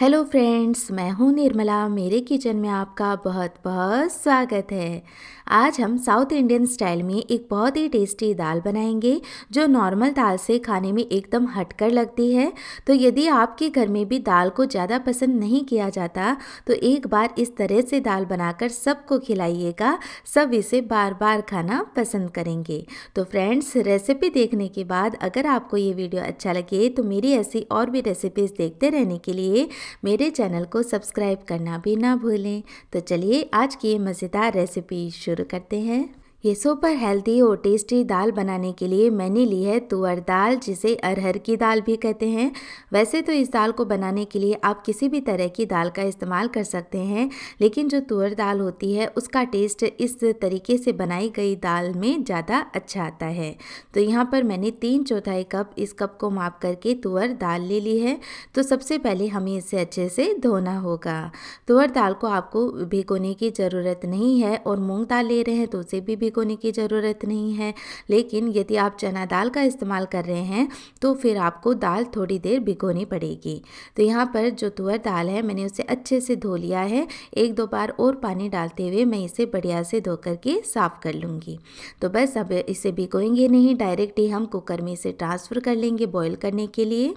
Hello friends मैं हूं निर्मला मेरे किचन में आपका बहुत बहुत स्वागत है आज हम साउथ इंडियन स्टाइल में एक बहुत ही टेस्टी दाल बनाएंगे जो नॉर्मल दाल से खाने में एकदम हटकर लगती है तो यदि आपके घर में भी दाल को ज़्यादा पसंद नहीं किया जाता तो एक बार इस तरह से दाल बनाकर सबको खिलाइएगा सब इसे बार बार खाना पसंद करेंगे तो फ्रेंड्स रेसिपी देखने के बाद अगर आपको ये वीडियो अच्छा लगे तो मेरी ऐसी और भी रेसिपीज़ देखते रहने के लिए मेरे चैनल को सब्सक्राइब करना भी ना भूलें तो चलिए आज की मज़ेदार रेसिपी शुरू करते हैं ये सुपर हेल्दी और टेस्टी दाल बनाने के लिए मैंने ली है तुअर दाल जिसे अरहर की दाल भी कहते हैं वैसे तो इस दाल को बनाने के लिए आप किसी भी तरह की दाल का इस्तेमाल कर सकते हैं लेकिन जो तुअर दाल होती है उसका टेस्ट इस तरीके से बनाई गई दाल में ज़्यादा अच्छा आता है तो यहाँ पर मैंने तीन चौथाई कप इस कप को माप करके तुअर दाल ले ली है तो सबसे पहले हमें इसे अच्छे से धोना होगा तुअर दाल को आपको भिगोने की ज़रूरत नहीं है और मूँग दाल ले रहे हैं तो उसे भी भिगोने की ज़रूरत नहीं है लेकिन यदि आप चना दाल का इस्तेमाल कर रहे हैं तो फिर आपको दाल थोड़ी देर भिगोनी पड़ेगी तो यहाँ पर जो तुअर दाल है मैंने उसे अच्छे से धो लिया है एक दो बार और पानी डालते हुए मैं इसे बढ़िया से धो करके साफ़ कर लूँगी तो बस अब इसे भिगोएंगे नहीं डायरेक्ट ही हम कुकर में इसे ट्रांसफ़र कर लेंगे बॉयल करने के लिए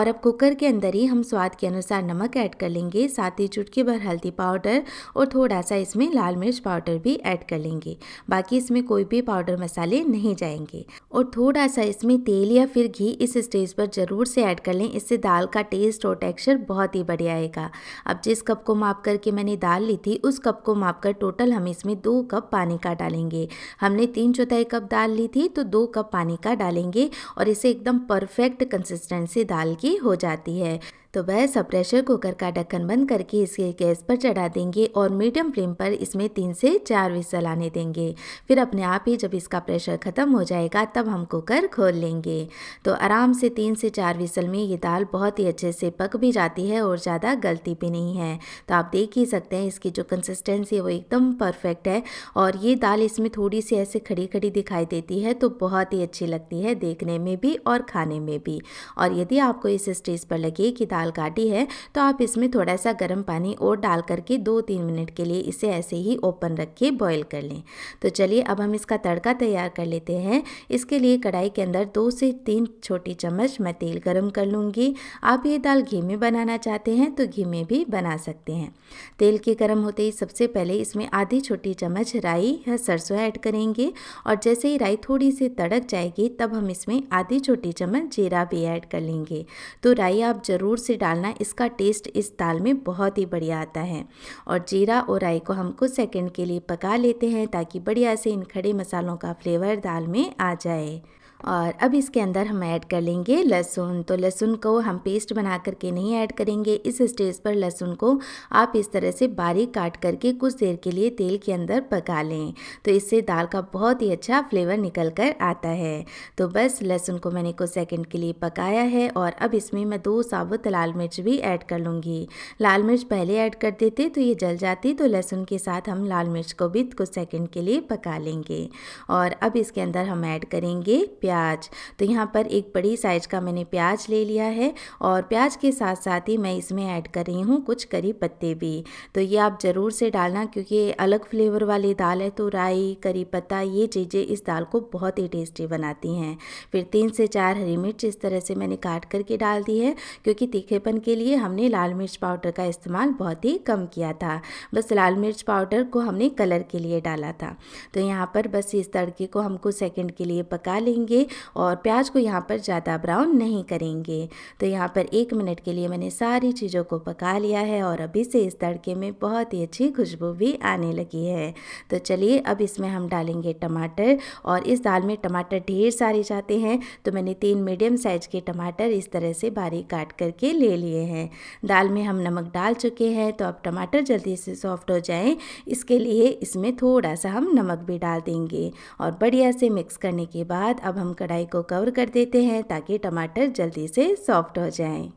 और अब कुकर के अंदर ही हम स्वाद के अनुसार नमक ऐड कर लेंगे साथ ही चुटकी भर हल्दी पाउडर और थोड़ा सा इसमें लाल मिर्च पाउडर भी ऐड कर लेंगे बाकी ताकि इसमें कोई भी पाउडर मसाले नहीं जाएंगे और थोड़ा सा इसमें तेल या फिर घी इस स्टेज पर ज़रूर से ऐड कर लें इससे दाल का टेस्ट और टेक्सचर बहुत ही बढ़िया आएगा अब जिस कप को माप करके मैंने दाल ली थी उस कप को माप कर टोटल हम इसमें दो कप पानी का डालेंगे हमने तीन चौथाई कप दाल ली थी तो दो कप पानी का डालेंगे और इसे एकदम परफेक्ट कंसिस्टेंसी दाल की हो जाती है तो वह सब प्रेशर कुकर का ढक्कन बंद करके इसके गैस पर चढ़ा देंगे और मीडियम फ्लेम पर इसमें तीन से चार विसल आने देंगे फिर अपने आप ही जब इसका प्रेशर ख़त्म हो जाएगा तब हम कुकर खोल लेंगे तो आराम से तीन से चार विसल में ये दाल बहुत ही अच्छे से पक भी जाती है और ज़्यादा गलती भी नहीं है तो आप देख ही सकते हैं इसकी जो कंसिस्टेंसी है वो एकदम परफेक्ट है और ये दाल इसमें थोड़ी सी ऐसे खड़ी खड़ी दिखाई देती है तो बहुत ही अच्छी लगती है देखने में भी और खाने में भी और यदि आपको इस स्टेज पर लगे कि दाल दाल काटी है तो आप इसमें थोड़ा सा गर्म पानी और डाल करके दो तीन मिनट के लिए इसे ऐसे ही ओपन रख के बॉयल कर लें तो चलिए अब हम इसका तड़का तैयार कर लेते हैं इसके लिए कढ़ाई के अंदर दो से तीन छोटी चम्मच मैं तेल गर्म कर लूँगी आप ये दाल घी में बनाना चाहते हैं तो घी में भी बना सकते हैं तेल के गर्म होते ही सबसे पहले इसमें आधी छोटी चम्मच राई या सरसों ऐड करेंगे और जैसे ही राई थोड़ी सी तड़क जाएगी तब हम इसमें आधी छोटी चम्मच जीरा भी ऐड कर लेंगे तो राई आप ज़रूर से डालना इसका टेस्ट इस दाल में बहुत ही बढ़िया आता है और जीरा और राई को हम कुछ सेकेंड के लिए पका लेते हैं ताकि बढ़िया से इन खड़े मसालों का फ्लेवर दाल में आ जाए और अब इसके अंदर हम ऐड कर लेंगे लहसुन तो लहसुन को हम पेस्ट बना करके नहीं ऐड करेंगे इस स्टेज पर लहसुन को आप इस तरह से बारीक काट करके कुछ देर के लिए तेल के अंदर पका लें तो इससे दाल का बहुत ही अच्छा फ्लेवर निकल कर आता है तो बस लहसुन को मैंने कुछ सेकंड के लिए पकाया है और अब इसमें मैं दो साबुत लाल मिर्च भी ऐड कर लूँगी लाल मिर्च पहले ऐड कर देते तो ये जल जाती तो लहसुन के साथ हम लाल मिर्च को भी कुछ सेकेंड के लिए पका लेंगे और अब इसके अंदर हम ऐड करेंगे प्याज प्याज तो यहाँ पर एक बड़ी साइज का मैंने प्याज ले लिया है और प्याज के साथ साथ ही मैं इसमें ऐड कर रही हूँ कुछ करी पत्ते भी तो ये आप ज़रूर से डालना क्योंकि अलग फ्लेवर वाली दाल है तो राई करी पत्ता ये चीज़ें इस दाल को बहुत ही टेस्टी बनाती हैं फिर तीन से चार हरी मिर्च इस तरह से मैंने काट करके डाल दी है क्योंकि तीखेपन के लिए हमने लाल मिर्च पाउडर का इस्तेमाल बहुत ही कम किया था बस लाल मिर्च पाउडर को हमने कलर के लिए डाला था तो यहाँ पर बस इस तड़के को हमको सेकंड के लिए पका लेंगे और प्याज को यहाँ पर ज़्यादा ब्राउन नहीं करेंगे तो यहाँ पर एक मिनट के लिए मैंने सारी चीज़ों को पका लिया है और अभी से इस तड़के में बहुत ही अच्छी खुशबू भी आने लगी है तो चलिए अब इसमें हम डालेंगे टमाटर और इस दाल में टमाटर ढेर सारे जाते हैं तो मैंने तीन मीडियम साइज़ के टमाटर इस तरह से बारीक काट करके ले लिए हैं दाल में हम नमक डाल चुके हैं तो अब टमाटर जल्दी से सॉफ्ट हो जाए इसके लिए इसमें थोड़ा सा हम नमक भी डाल देंगे और बढ़िया से मिक्स करने के बाद अब हम हम कढ़ाई को कवर कर देते हैं ताकि टमाटर जल्दी से सॉफ्ट हो जाएं।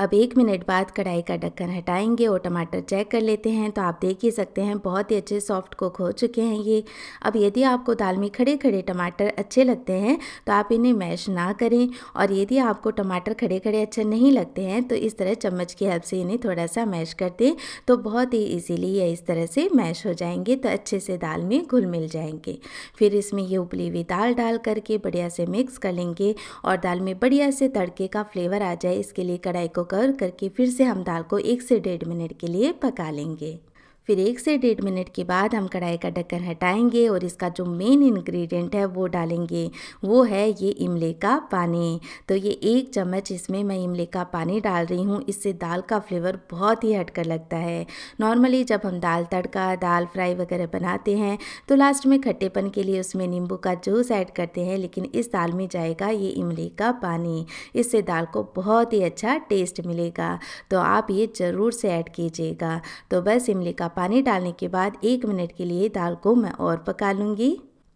अब एक मिनट बाद कढ़ाई का ढक्कन हटाएंगे और टमाटर चेक कर लेते हैं तो आप देख ही सकते हैं बहुत ही अच्छे सॉफ्ट कुक हो चुके हैं ये अब यदि आपको दाल में खड़े खड़े टमाटर अच्छे लगते हैं तो आप इन्हें मैश ना करें और यदि आपको टमाटर खड़े खड़े अच्छे नहीं लगते हैं तो इस तरह चम्मच की हेल्प से इन्हें थोड़ा सा मैश कर दें तो बहुत ही ईजीली ये इस तरह से मैश हो जाएंगे तो अच्छे से दाल में घुल मिल जाएंगे फिर इसमें ये उबली हुई दाल डाल करके बढ़िया से मिक्स कर लेंगे और दाल में बढ़िया से तड़के का फ्लेवर आ जाए इसके लिए कढ़ाई को कर करके फिर से हम दाल को एक से डेढ़ मिनट के लिए पका लेंगे फिर एक से डेढ़ मिनट के बाद हम कढ़ाई का ढक्कन हटाएंगे और इसका जो मेन इंग्रेडिएंट है वो डालेंगे वो है ये इमले का पानी तो ये एक चम्मच इसमें मैं इमले का पानी डाल रही हूँ इससे दाल का फ्लेवर बहुत ही हटकर लगता है नॉर्मली जब हम दाल तड़का दाल फ्राई वगैरह बनाते हैं तो लास्ट में खट्टेपन के लिए उसमें नींबू का जूस ऐड करते हैं लेकिन इस दाल में जाएगा ये इमली का पानी इससे दाल को बहुत ही अच्छा टेस्ट मिलेगा तो आप ये ज़रूर से ऐड कीजिएगा तो बस इमली का पानी डालने के बाद एक मिनट के लिए दाल को मैं और पका लूँगी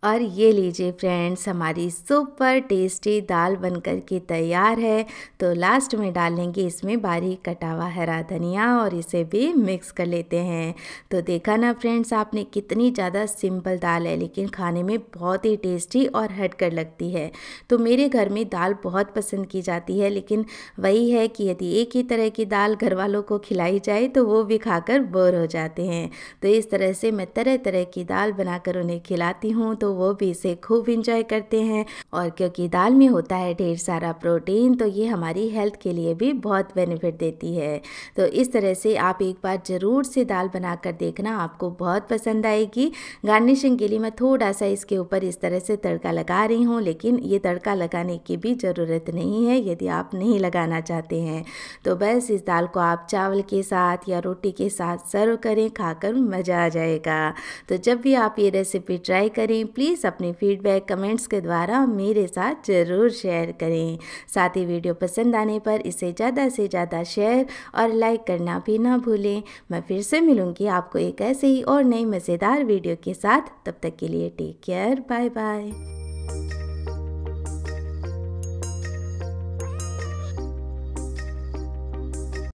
और ये लीजिए फ्रेंड्स हमारी सुपर टेस्टी दाल बनकर के तैयार है तो लास्ट में डालेंगे इसमें बारीक कटा हुआ हरा धनिया और इसे भी मिक्स कर लेते हैं तो देखा ना फ्रेंड्स आपने कितनी ज़्यादा सिंपल दाल है लेकिन खाने में बहुत ही टेस्टी और हटकर लगती है तो मेरे घर में दाल बहुत पसंद की जाती है लेकिन वही है कि यदि एक ही तरह की दाल घर वालों को खिलाई जाए तो वो भी खाकर बोर हो जाते हैं तो इस तरह से मैं तरह तरह की दाल बनाकर उन्हें खिलाती हूँ तो वो भी इसे खूब इंजॉय करते हैं और क्योंकि दाल में होता है ढेर सारा प्रोटीन तो ये हमारी हेल्थ के लिए भी बहुत बेनिफिट देती है तो इस तरह से आप एक बार ज़रूर से दाल बना कर देखना आपको बहुत पसंद आएगी गार्निशिंग के लिए मैं थोड़ा सा इसके ऊपर इस तरह से तड़का लगा रही हूँ लेकिन ये तड़का लगाने की भी ज़रूरत नहीं है यदि आप नहीं लगाना चाहते हैं तो बस इस दाल को आप चावल के साथ या रोटी के साथ सर्व करें खाकर मज़ा आ जाएगा तो जब भी आप ये रेसिपी ट्राई करें प्लीज़ प्लीज़ अपने फीडबैक कमेंट्स के द्वारा मेरे साथ ज़रूर शेयर करें साथ ही वीडियो पसंद आने पर इसे ज़्यादा से ज़्यादा शेयर और लाइक करना भी ना भूलें मैं फिर से मिलूँगी आपको एक ऐसे ही और नई मज़ेदार वीडियो के साथ तब तक के लिए टेक केयर बाय बाय